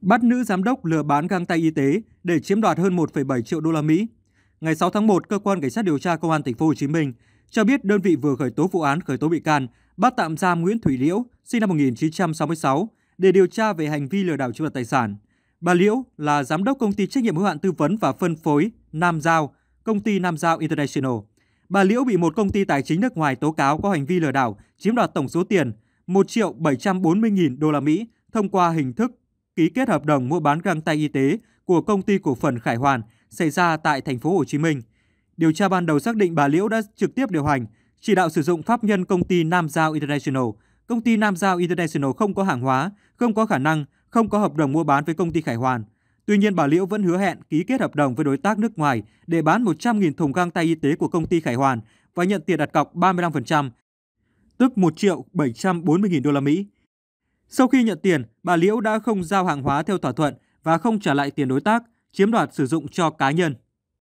bắt nữ giám đốc lừa bán găng tay y tế để chiếm đoạt hơn 1,7 triệu đô la Mỹ. Ngày 6 tháng 1, cơ quan cảnh sát điều tra công an thành phố Hồ Chí Minh cho biết đơn vị vừa khởi tố vụ án khởi tố bị can, bắt tạm giam Nguyễn Thủy Liễu, sinh năm 1966 để điều tra về hành vi lừa đảo chiếm đoạt tài sản. Bà Liễu là giám đốc công ty trách nhiệm hữu hạn tư vấn và phân phối Nam Giao, công ty Nam Giao International. Bà Liễu bị một công ty tài chính nước ngoài tố cáo có hành vi lừa đảo chiếm đoạt tổng số tiền 1 triệu 740 nghìn đô la Mỹ thông qua hình thức ký kết hợp đồng mua bán găng tay y tế của công ty cổ phần Khải Hoàn xảy ra tại thành phố Hồ Chí Minh. Điều tra ban đầu xác định bà Liễu đã trực tiếp điều hành, chỉ đạo sử dụng pháp nhân công ty Nam Giao International. Công ty Nam Giao International không có hàng hóa, không có khả năng, không có hợp đồng mua bán với công ty Khải Hoàn. Tuy nhiên, bà Liễu vẫn hứa hẹn ký kết hợp đồng với đối tác nước ngoài để bán 100.000 thùng găng tay y tế của công ty Khải Hoàn và nhận tiền đặt cọc 35%, tức 1 triệu 740.000 đô la Mỹ. Sau khi nhận tiền, bà Liễu đã không giao hàng hóa theo thỏa thuận và không trả lại tiền đối tác, chiếm đoạt sử dụng cho cá nhân.